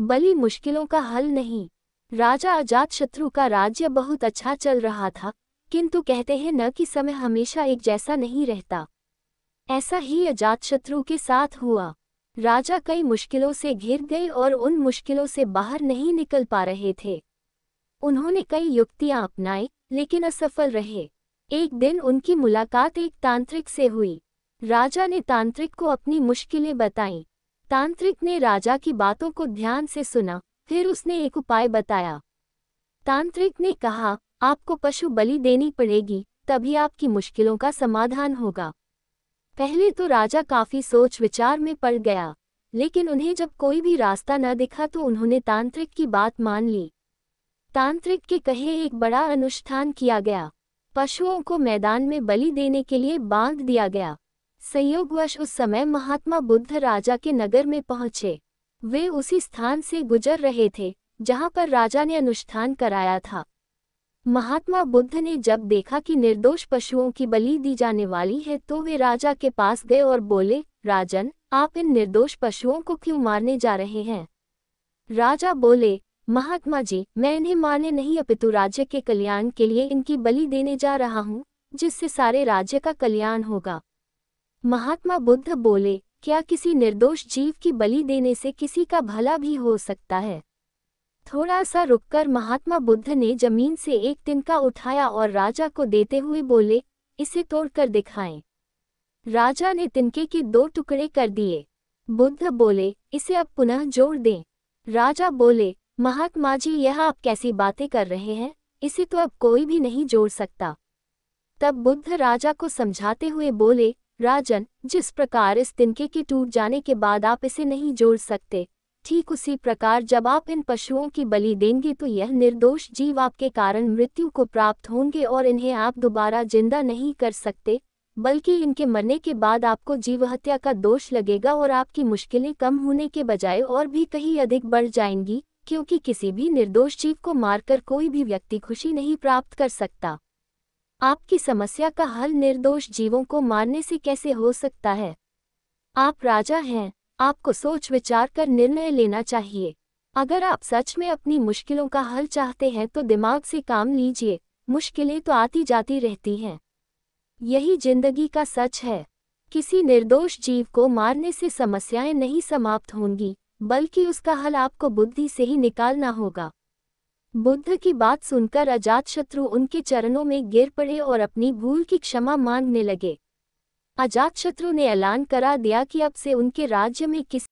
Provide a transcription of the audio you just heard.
बलि मुश्किलों का हल नहीं राजा अजातशत्रु का राज्य बहुत अच्छा चल रहा था किंतु कहते हैं न कि समय हमेशा एक जैसा नहीं रहता ऐसा ही अजातशत्रु के साथ हुआ राजा कई मुश्किलों से घिर गए और उन मुश्किलों से बाहर नहीं निकल पा रहे थे उन्होंने कई युक्तियां अपनाई लेकिन असफल रहे एक दिन उनकी मुलाकात एक तांत्रिक से हुई राजा ने तांत्रिक को अपनी मुश्किलें बताईं तांत्रिक ने राजा की बातों को ध्यान से सुना फिर उसने एक उपाय बताया तांत्रिक ने कहा आपको पशु बलि देनी पड़ेगी तभी आपकी मुश्किलों का समाधान होगा पहले तो राजा काफी सोच विचार में पड़ गया लेकिन उन्हें जब कोई भी रास्ता न दिखा तो उन्होंने तांत्रिक की बात मान ली तांत्रिक के कहे एक बड़ा अनुष्ठान किया गया पशुओं को मैदान में बलि देने के लिए बांध दिया गया संयोगवश उस समय महात्मा बुद्ध राजा के नगर में पहुंचे वे उसी स्थान से गुजर रहे थे जहां पर राजा ने अनुष्ठान कराया था महात्मा बुद्ध ने जब देखा कि निर्दोष पशुओं की बलि दी जाने वाली है तो वे राजा के पास गए और बोले राजन आप इन निर्दोष पशुओं को क्यों मारने जा रहे हैं राजा बोले महात्मा जी मैं इन्हें मारने नहीं अपितु राज्य के कल्याण के लिए इनकी बलि देने जा रहा हूँ जिससे सारे राज्य का कल्याण होगा महात्मा बुद्ध बोले क्या किसी निर्दोष जीव की बलि देने से किसी का भला भी हो सकता है थोड़ा सा रुककर महात्मा बुद्ध ने जमीन से एक तिनका उठाया और राजा को देते हुए बोले इसे तोड़कर दिखाएं। राजा ने तिनके के दो टुकड़े कर दिए बुद्ध बोले इसे अब पुनः जोड़ दें राजा बोले महात्मा जी यह आप कैसी बातें कर रहे हैं इसे तो अब कोई भी नहीं जोड़ सकता तब बुद्ध राजा को समझाते हुए बोले राजन जिस प्रकार इस तिनके के टूट जाने के बाद आप इसे नहीं जोड़ सकते ठीक उसी प्रकार जब आप इन पशुओं की बलि देंगे तो यह निर्दोष जीव आपके कारण मृत्यु को प्राप्त होंगे और इन्हें आप दोबारा जिंदा नहीं कर सकते बल्कि इनके मरने के बाद आपको जीव हत्या का दोष लगेगा और आपकी मुश्किलें कम होने के बजाय और भी कहीं अधिक बढ़ जाएंगी क्योंकि किसी भी निर्दोष जीव को मारकर कोई भी व्यक्ति खुशी नहीं प्राप्त कर सकता आपकी समस्या का हल निर्दोष जीवों को मारने से कैसे हो सकता है आप राजा हैं आपको सोच विचार कर निर्णय लेना चाहिए अगर आप सच में अपनी मुश्किलों का हल चाहते हैं तो दिमाग से काम लीजिए मुश्किलें तो आती जाती रहती हैं यही जिंदगी का सच है किसी निर्दोष जीव को मारने से समस्याएं नहीं समाप्त होंगी बल्कि उसका हल आपको बुद्धि से ही निकालना होगा बुद्ध की बात सुनकर अजातशत्रु उनके चरणों में गिर पड़े और अपनी भूल की क्षमा मांगने लगे अजातशत्रु ने ऐलान करा दिया कि अब से उनके राज्य में किसी